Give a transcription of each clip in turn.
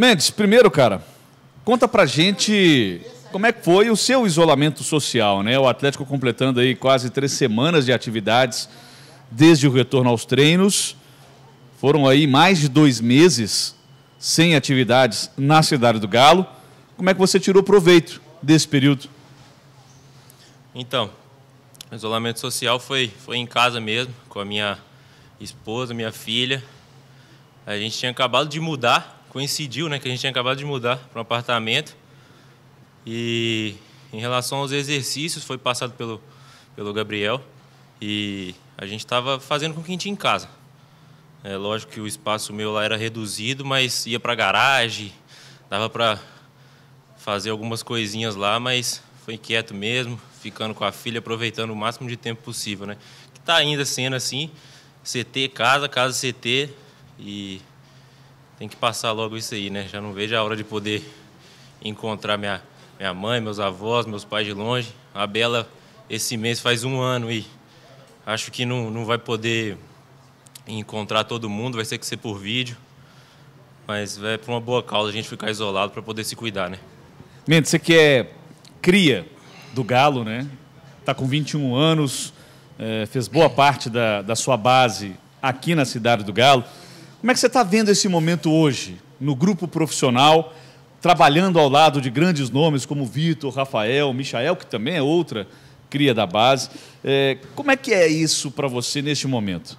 Mendes, primeiro, cara, conta pra gente como é que foi o seu isolamento social, né? O Atlético completando aí quase três semanas de atividades desde o retorno aos treinos. Foram aí mais de dois meses sem atividades na cidade do Galo. Como é que você tirou proveito desse período? Então, o isolamento social foi, foi em casa mesmo, com a minha esposa, minha filha. A gente tinha acabado de mudar coincidiu, né, que a gente tinha acabado de mudar para um apartamento. E em relação aos exercícios, foi passado pelo, pelo Gabriel e a gente estava fazendo com o quintinho tinha em casa. É lógico que o espaço meu lá era reduzido, mas ia para a garagem, dava para fazer algumas coisinhas lá, mas foi quieto mesmo, ficando com a filha, aproveitando o máximo de tempo possível, né? Que está ainda sendo assim, CT, casa, casa, CT e tem que passar logo isso aí, né? Já não vejo a hora de poder encontrar minha, minha mãe, meus avós, meus pais de longe. A Bela, esse mês faz um ano e acho que não, não vai poder encontrar todo mundo, vai ter que ser por vídeo. Mas é por uma boa causa a gente ficar isolado para poder se cuidar, né? Mendo, você que é cria do Galo, né? Tá com 21 anos, eh, fez boa parte da, da sua base aqui na cidade do Galo. Como é que você está vendo esse momento hoje, no grupo profissional, trabalhando ao lado de grandes nomes como Vitor, Rafael, Michael, que também é outra cria da base. É, como é que é isso para você neste momento?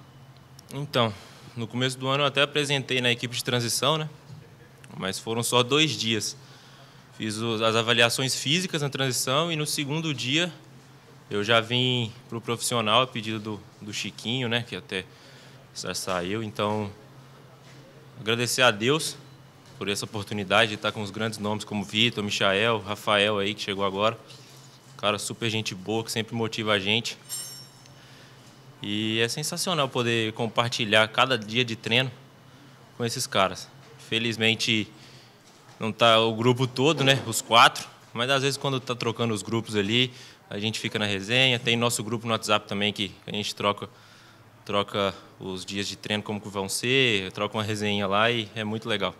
Então, no começo do ano eu até apresentei na equipe de transição, né? Mas foram só dois dias. Fiz as avaliações físicas na transição e no segundo dia eu já vim para o profissional a pedido do, do Chiquinho, né? Que até já saiu. Então, agradecer a Deus por essa oportunidade de estar com os grandes nomes como Vitor, Michael, Rafael aí que chegou agora. Cara, super gente boa que sempre motiva a gente. E é sensacional poder compartilhar cada dia de treino com esses caras. Felizmente não tá o grupo todo, né? Os quatro. Mas às vezes quando tá trocando os grupos ali, a gente fica na resenha. Tem nosso grupo no WhatsApp também que a gente troca troca os dias de treino como que vão ser, troca uma resenha lá e é muito legal.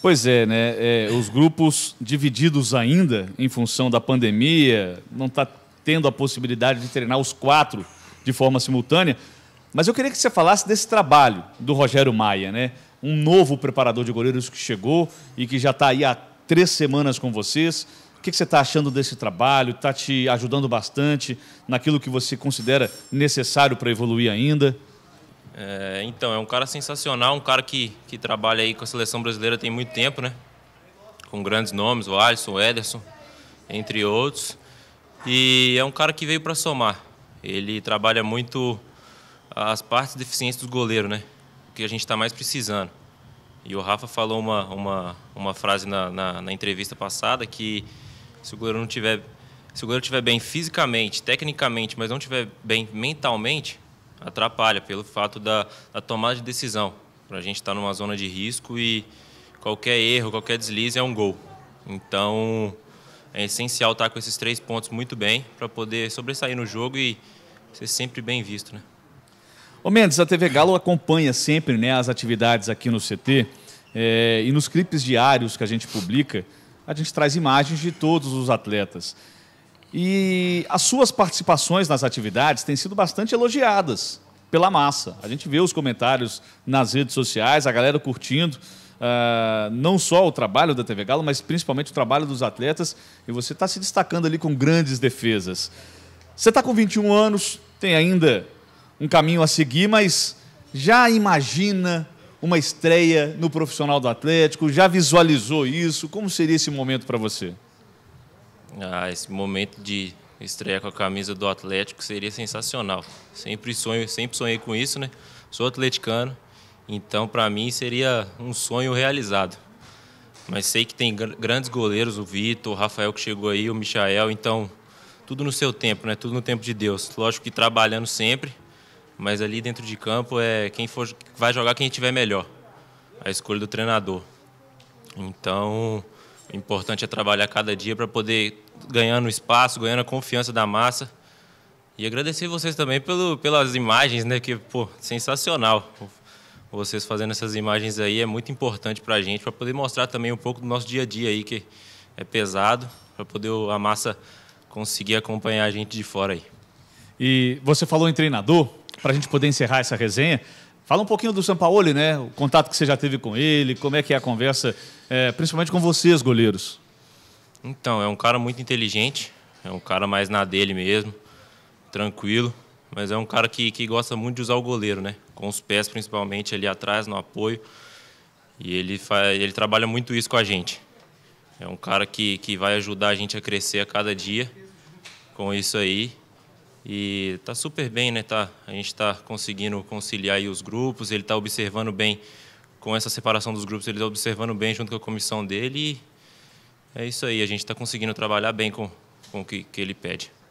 Pois é, né? É, os grupos divididos ainda em função da pandemia, não está tendo a possibilidade de treinar os quatro de forma simultânea. Mas eu queria que você falasse desse trabalho do Rogério Maia, né? Um novo preparador de goleiros que chegou e que já está aí há três semanas com vocês. O que você está achando desse trabalho? Está te ajudando bastante naquilo que você considera necessário para evoluir ainda? É, então, é um cara sensacional, um cara que, que trabalha aí com a seleção brasileira tem muito tempo, né? Com grandes nomes, o Alisson, o Ederson, entre outros. E é um cara que veio para somar. Ele trabalha muito as partes deficientes do goleiro, né? O que a gente está mais precisando. E o Rafa falou uma, uma, uma frase na, na, na entrevista passada que se o goleiro não tiver, se o goleiro tiver bem fisicamente, tecnicamente, mas não tiver bem mentalmente, atrapalha pelo fato da, da tomada de decisão. A gente está numa zona de risco e qualquer erro, qualquer deslize é um gol. Então é essencial estar tá com esses três pontos muito bem para poder sobressair no jogo e ser sempre bem visto, né? Ô Mendes, a TV Galo acompanha sempre né, as atividades aqui no CT é, eh, e nos clipes diários que a gente publica a gente traz imagens de todos os atletas. E as suas participações nas atividades têm sido bastante elogiadas pela massa. A gente vê os comentários nas redes sociais, a galera curtindo. Uh, não só o trabalho da TV Galo, mas principalmente o trabalho dos atletas. E você está se destacando ali com grandes defesas. Você está com 21 anos, tem ainda um caminho a seguir, mas já imagina uma estreia no profissional do Atlético? Já visualizou isso? Como seria esse momento para você? Ah, esse momento de estreia com a camisa do Atlético seria sensacional. Sempre sonho, sempre sonhei com isso, né? Sou atleticano, então para mim seria um sonho realizado. Mas sei que tem grandes goleiros, o Vitor, o Rafael que chegou aí, o Michael, então tudo no seu tempo, né? Tudo no tempo de Deus. Lógico que trabalhando sempre, mas ali dentro de campo é quem for, vai jogar quem tiver melhor, a escolha do treinador. Então, o importante é trabalhar cada dia para poder ganhando espaço, ganhando a confiança da massa. E agradecer vocês também pelo, pelas imagens, né? Que, pô, sensacional. Vocês fazendo essas imagens aí é muito importante para a gente, para poder mostrar também um pouco do nosso dia a dia aí, que é pesado, para poder a massa conseguir acompanhar a gente de fora aí. E você falou em treinador, para a gente poder encerrar essa resenha. Fala um pouquinho do Sampaoli, né? O contato que você já teve com ele, como é que é a conversa, é, principalmente com vocês, goleiros. Então, é um cara muito inteligente, é um cara mais na dele mesmo, tranquilo, mas é um cara que, que gosta muito de usar o goleiro, né? Com os pés principalmente ali atrás, no apoio. E ele, faz, ele trabalha muito isso com a gente. É um cara que, que vai ajudar a gente a crescer a cada dia com isso aí. E está super bem, né? Tá, a gente está conseguindo conciliar os grupos, ele está observando bem, com essa separação dos grupos, ele está observando bem junto com a comissão dele. E é isso aí, a gente está conseguindo trabalhar bem com, com o que, que ele pede.